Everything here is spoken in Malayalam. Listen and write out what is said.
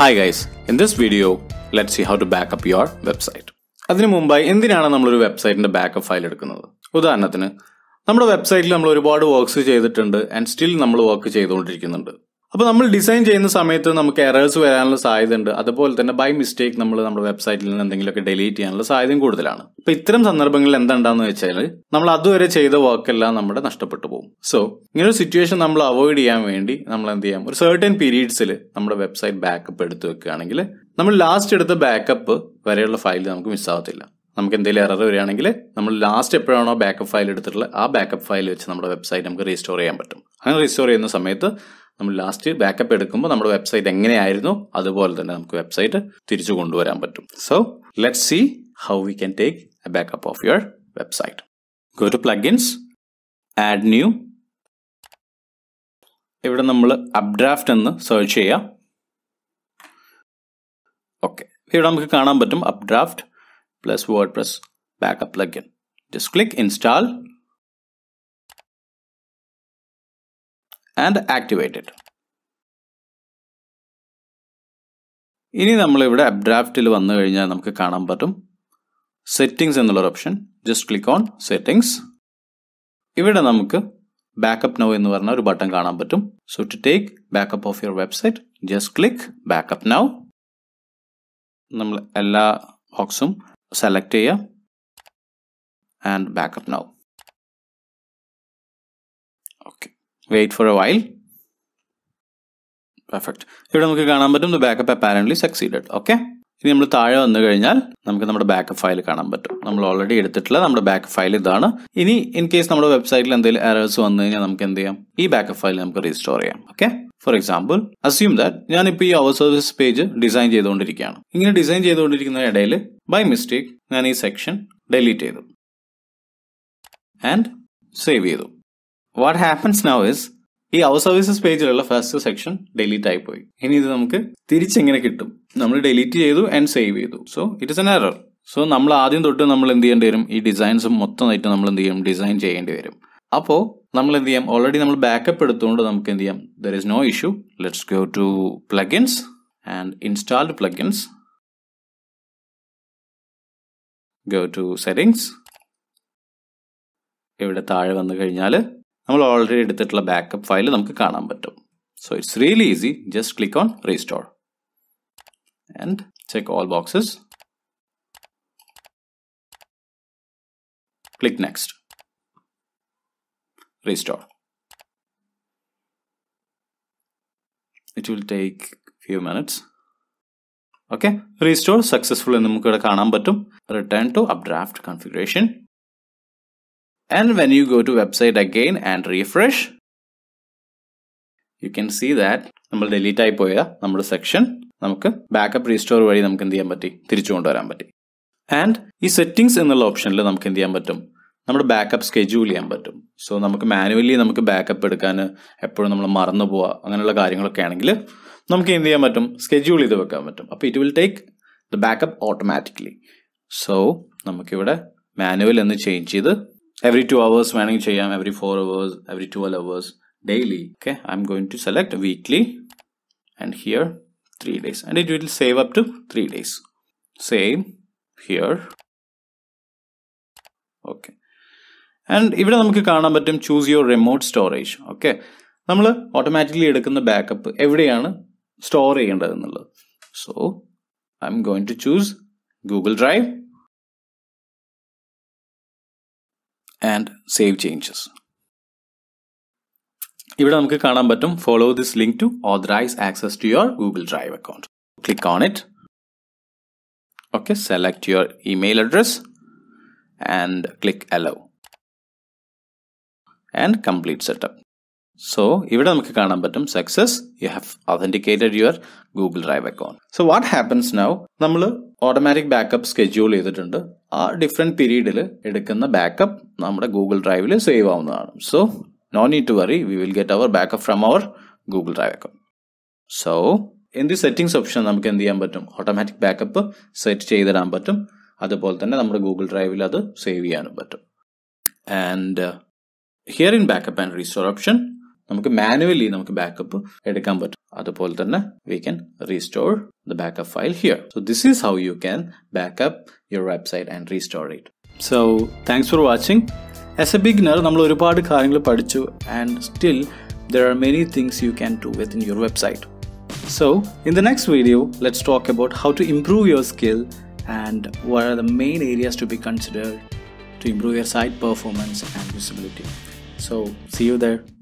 Hi guys in this video let see how to backup your website അതിനു മുമ്പായി എന്തിനാണ് നമ്മളൊരു വെബ്സൈറ്റിന്റെ ബാക്കപ്പ് ഫയൽ എടുക്കുന്നത് ഉദാഹരണത്തിന് നമ്മുടെ വെബ്സൈറ്റിൽ നമ്മൾ ഒരുപാട് വർക്ക്സ് ചെയ്തിട്ടുണ്ട് ആൻഡ് സ്റ്റിൽ നമ്മൾ വർക്ക് ചെയ്തുകൊണ്ടിരിക്കുന്നുണ്ട് അപ്പോൾ നമ്മൾ ഡിസൈൻ ചെയ്യുന്ന സമയത്ത് നമുക്ക് എറേഴ്സ് വരാനുള്ള സാധ്യത ഉണ്ട് അതുപോലെ തന്നെ ബൈ മിസ്റ്റേക്ക് നമ്മൾ നമ്മുടെ വെബ്സൈറ്റിൽ നിന്ന് എന്തെങ്കിലുമൊക്കെ ഡിലീറ്റ് ചെയ്യാനുള്ള സാധ്യതയും കൂടുതലാണ് അപ്പോൾ ഇത്തരം സന്ദർഭങ്ങളിൽ എന്താണെന്ന് വെച്ചാൽ നമ്മൾ അതുവരെ ചെയ്ത വർക്കെല്ലാം നമ്മുടെ നഷ്ടപ്പെട്ടു പോകും സോ ഇങ്ങനെ ഒരു സിറ്റുവേഷൻ നമ്മൾ അവോയ്ഡ് ചെയ്യാൻ വേണ്ടി നമ്മൾ എന്ത് ചെയ്യാം ഒരു സെർട്ടൻ പീരീഡ്സിൽ നമ്മുടെ വെബ്സൈറ്റ് ബാക്കപ്പ് എടുത്തു വെക്കുകയാണെങ്കിൽ നമ്മൾ ലാസ്റ്റ് എടുത്ത ബാക്കപ്പ് വരെയുള്ള ഫയൽ നമുക്ക് മിസ്സാവത്തില്ല നമുക്ക് എന്തെങ്കിലും എറർ വരികയാണെങ്കിൽ നമ്മൾ ലാസ്റ്റ് എപ്പോഴാണോ ബാക്കപ്പ് ഫയൽ എടുത്തിട്ടുള്ളത് ആ ബാക്കപ്പ് ഫയൽ വെച്ച് നമ്മുടെ വെബ്സൈറ്റ് നമുക്ക് റീസ്റ്റോർ ചെയ്യാൻ പറ്റും അങ്ങനെ റീസ്റ്റോർ ചെയ്യുന്ന സമയത്ത് നമ്മൾ ലാസ്റ്റ് ബാക്കപ്പ് എടുക്കുമ്പോൾ നമ്മുടെ വെബ്സൈറ്റ് എങ്ങനെയായിരുന്നു അതുപോലെ തന്നെ നമുക്ക് വെബ്സൈറ്റ് തിരിച്ചു കൊണ്ടുവരാൻ പറ്റും so let see how we can take a backup of your website go to plugins add new ഇവിടെ നമ്മൾ അപ്ഡ്രാഫ്റ്റ് എന്ന് സെർച്ച് ചെയ്യാം ഓക്കെ ഇവിടെ നമുക്ക് കാണാൻ പറ്റും Updraft plus WordPress backup plugin just click install and activated ഇനി നമ്മളിവിടെ അപ്ഡ്രാഫ്റ്റിൽ വന്നു കഴിഞ്ഞാൽ നമുക്ക് കാണാൻ പറ്റും സെറ്റിംഗ്സ് എന്നുള്ളൊരു option just click on settings ഇവിടെ നമുക്ക് ബാക്കപ്പ് നൗ എന്ന് പറഞ്ഞ ഒരു ബട്ടൺ കാണാൻ പറ്റും so to take backup of your website just click backup now നമ്മൾ എല്ലാ ബോക്സും സെലക്ട് ചെയ്യുക and backup now okay wait for a while perfect ഇവിടെ നമുക്ക് കാണാൻ പറ്റും the backup apparently succeeded okay ഇനി നമ്മൾ താഴെ വന്നു കഴിഞ്ഞാൽ നമുക്ക് നമ്മുടെ ബാക്കപ്പ് ഫയൽ കാണാൻ പറ്റും നമ്മൾ ഓൾറെഡി എടുത്തിട്ടുള്ള നമ്മുടെ ബാക്കപ്പ് ഫയൽ ഇതാണ് ഇനി ഇൻ കേസ് നമ്മുടെ വെബ്സൈറ്റിൽ എന്തെങ്കിലും എറേഴ്സ് വന്നു കഴിഞ്ഞാൽ നമുക്ക് എന്ത് ചെയ്യാം ഈ ബാക്കപ്പ് ഫയൽ നമുക്ക് റീസ്റ്റോർ ചെയ്യാം okay for example assume that ഞാനിപ്പോൾ ഈ അവർ സർവീസ് പേജ് ഡിസൈൻ ചെയ്തുകൊണ്ടിരിക്കുകയാണ് ഇങ്ങനെ ഡിസൈൻ ചെയ്തുകൊണ്ടിരിക്കുന്ന ഇടയിൽ ബൈ മിസ്റ്റേക്ക് ഞാൻ ഈ സെക്ഷൻ ഡെലീറ്റ് ചെയ്തു ആൻഡ് സേവ് ചെയ്തു വാട്ട് ഹാപ്പൻസ് നൗ ഇസ് ഈ ഹൗസ് സർവീസസ് പേജിലുള്ള ഫസ്റ്റ് സെക്ഷൻ ഡെലീറ്റ് ആയി പോയി ഇനി ഇത് നമുക്ക് തിരിച്ചെങ്ങനെ കിട്ടും നമ്മൾ ഡെലീറ്റ് ചെയ്തു ആൻഡ് സേവ് ചെയ്തു so it is an error so നമ്മൾ ആദ്യം തൊട്ട് നമ്മൾ എന്ത് ചെയ്യേണ്ടി വരും ഈ ഡിസൈൻസ് മൊത്തമായിട്ട് നമ്മൾ എന്ത് ചെയ്യും ഡിസൈൻ ചെയ്യേണ്ടി വരും അപ്പോൾ നമ്മൾ എന്ത് ചെയ്യാം ഓൾറെഡി നമ്മൾ ബാക്കപ്പ് എടുത്തുകൊണ്ട് നമുക്ക് എന്ത് ചെയ്യാം there is no issue let's go to plugins and installed plugins go to settings ഇവിടെ താഴെ വന്നു കഴിഞ്ഞാൽ we already edited the backup file. the number. So it's really easy. Just click on restore and check all boxes. Click next. Restore. It will take few minutes. Okay, restore successful in the Mukada Kanambatum. Return to updraft configuration. and when you go to website again and refresh you can see that നമ്മൾ ഡിലീറ്റ് ആയി പോയ നമ്മുടെ സെക്ഷൻ നമുക്ക് ബാക്കപ്പ് റീസ്റ്റോർ വഴി നമുക്ക് എന്ത് ചെയ്യാൻ പറ്റി തിരിച്ചു കൊണ്ടുവരാൻ പറ്റി ആൻഡ് ഈ സെറ്റിംഗ്സ് എന്നുള്ള ഓപ്ഷനിൽ നമുക്ക് എന്ത് ചെയ്യാൻ പറ്റും നമ്മുടെ ബാക്കപ്പ് സ്കെഡ്യൂൾ ചെയ്യാൻ പറ്റും സോ നമുക്ക് മാനുവലി നമുക്ക് ബാക്കപ്പ് എടുക്കാൻ എപ്പോഴും നമ്മൾ മറന്നു പോവുക അങ്ങനെയുള്ള കാര്യങ്ങളൊക്കെ ആണെങ്കിൽ നമുക്ക് എന്ത് ചെയ്യാൻ പറ്റും സ്കെഡ്യൂൾ ചെയ്ത് വെക്കാൻ പറ്റും അപ്പോൾ it will take the backup automatically so നമുക്കിവിടെ മാനുവൽ എന്ന് ചേഞ്ച് ചെയ്ത് every 2 hours വേണമെങ്കിൽ ചെയ്യാം every four hours every twelve hours daily okay I'm going to select weekly and here three days and it will save up to three days same here okay and ഇവിടെ നമുക്ക് കാണാൻ പറ്റും choose your remote storage okay നമ്മൾ ഓട്ടോമാറ്റിക്കലി എടുക്കുന്ന ബാക്കപ്പ് എവിടെയാണ് സ്റ്റോർ ചെയ്യേണ്ടതെന്നുള്ളത് so I'm going to choose Google drive and save changes. Follow this link to authorize access to your Google Drive account. Click on it. Okay, select your email address and click allow and complete setup. So, success, you have authenticated your Google Drive account. So, what happens now? We automatic backup schedule. ആ ഡിഫറെൻറ്റ് പീരീഡിൽ എടുക്കുന്ന ബാക്കപ്പ് നമ്മുടെ ഗൂഗിൾ ഡ്രൈവിൽ സേവ് ആവുന്നതാണ് so no need to worry we will get our backup from our Google drive account so എന്ത് സെറ്റിംഗ്സ് ഓപ്ഷൻ നമുക്ക് എന്ത് ചെയ്യാൻ പറ്റും ഓട്ടോമാറ്റിക് ബാക്കപ്പ് സെറ്റ് ചെയ്തിടാൻ പറ്റും അതുപോലെ തന്നെ നമ്മുടെ ഗൂഗിൾ ഡ്രൈവിൽ അത് സേവ് ചെയ്യാനും പറ്റും and here in backup and restore option നമുക്ക് മാനുവലി നമുക്ക് ബാക്കപ്പ് എടുക്കാൻ പറ്റും we can restore the backup file here. So this is how you can backup your website and restore it. So thanks for watching. As a beginner, I learned a lot കാര്യങ്ങൾ പഠിച്ചു and still there are many things you can do within your website. So, in the next video, let's talk about how to improve your skill and what are the main areas to be considered to improve your site performance and visibility. So, see you there.